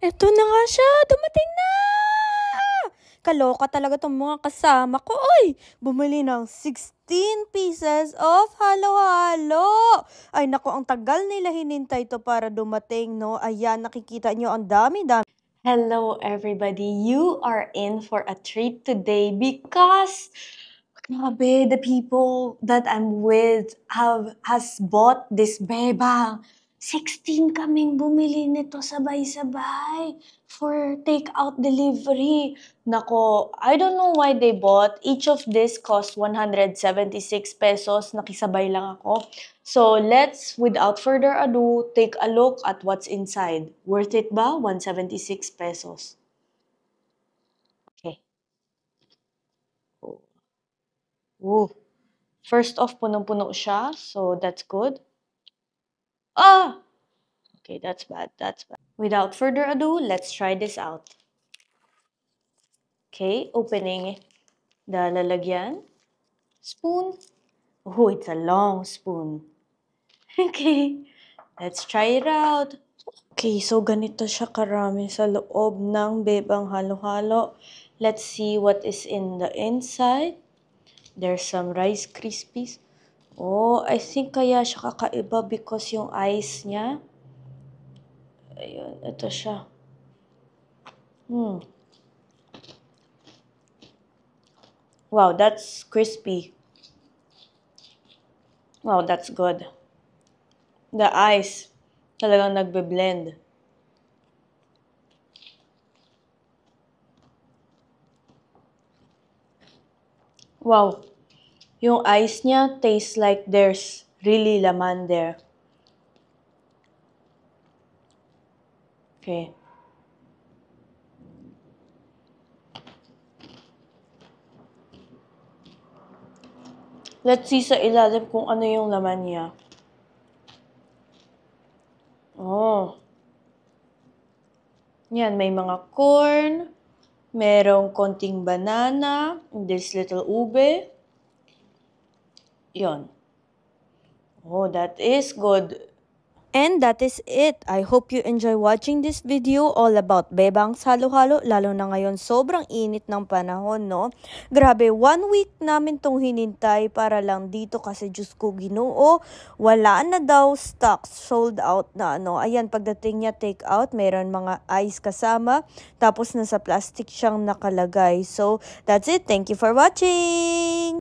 Eto na nga siya, dumating na! Kaloka talaga itong mga kasama ko. Oy, bumili ng 16 pieces of halo-halo. Ay nako, ang tagal nila hinintay to para dumating, no? Ayan, nakikita nyo, ang dami-dami. Hello everybody, you are in for a treat today because grabe, the people that I'm with have has bought this bebang. 16 kaming bumili nito sabay-sabay for take-out delivery. Nako, I don't know why they bought. Each of this cost 176 pesos. Nakisabay lang ako. So let's, without further ado, take a look at what's inside. Worth it ba? 176 pesos. Okay. Oh. Ooh. First off, punong-puno siya. So that's good. Ah! Okay, that's bad. That's bad. Without further ado, let's try this out. Okay, opening the lalagyan. Spoon. Oh, it's a long spoon. Okay, let's try it out. Okay, so ganito siya karami sa loob ng bebang halo-halo. Let's see what is in the inside. There's some Rice Krispies. Oh, I think kaya siya kakaiba because yung eyes niya. Ayun, ito siya. Hmm. Wow, that's crispy. Wow, that's good. The eyes, talagang nagbe-blend. Wow. Yung eyes niya tastes like there's really laman there. Okay. Let's see sa ilalim kung ano yung laman niya. Oh. Yan, may mga corn, merong konting banana, this little ube, Yon. Oh, that is good. And that is it. I hope you enjoy watching this video all about Bebangs Halo-Halo, lalo na ngayon sobrang init ng panahon, no? Grabe, one week namin tong hinintay para lang dito kasi Diyos ko ginoo, wala na daw stocks, sold out na, no? Ayan, pagdating niya take out, meron mga ice kasama, tapos nasa plastic siyang nakalagay. So, that's it. Thank you for watching!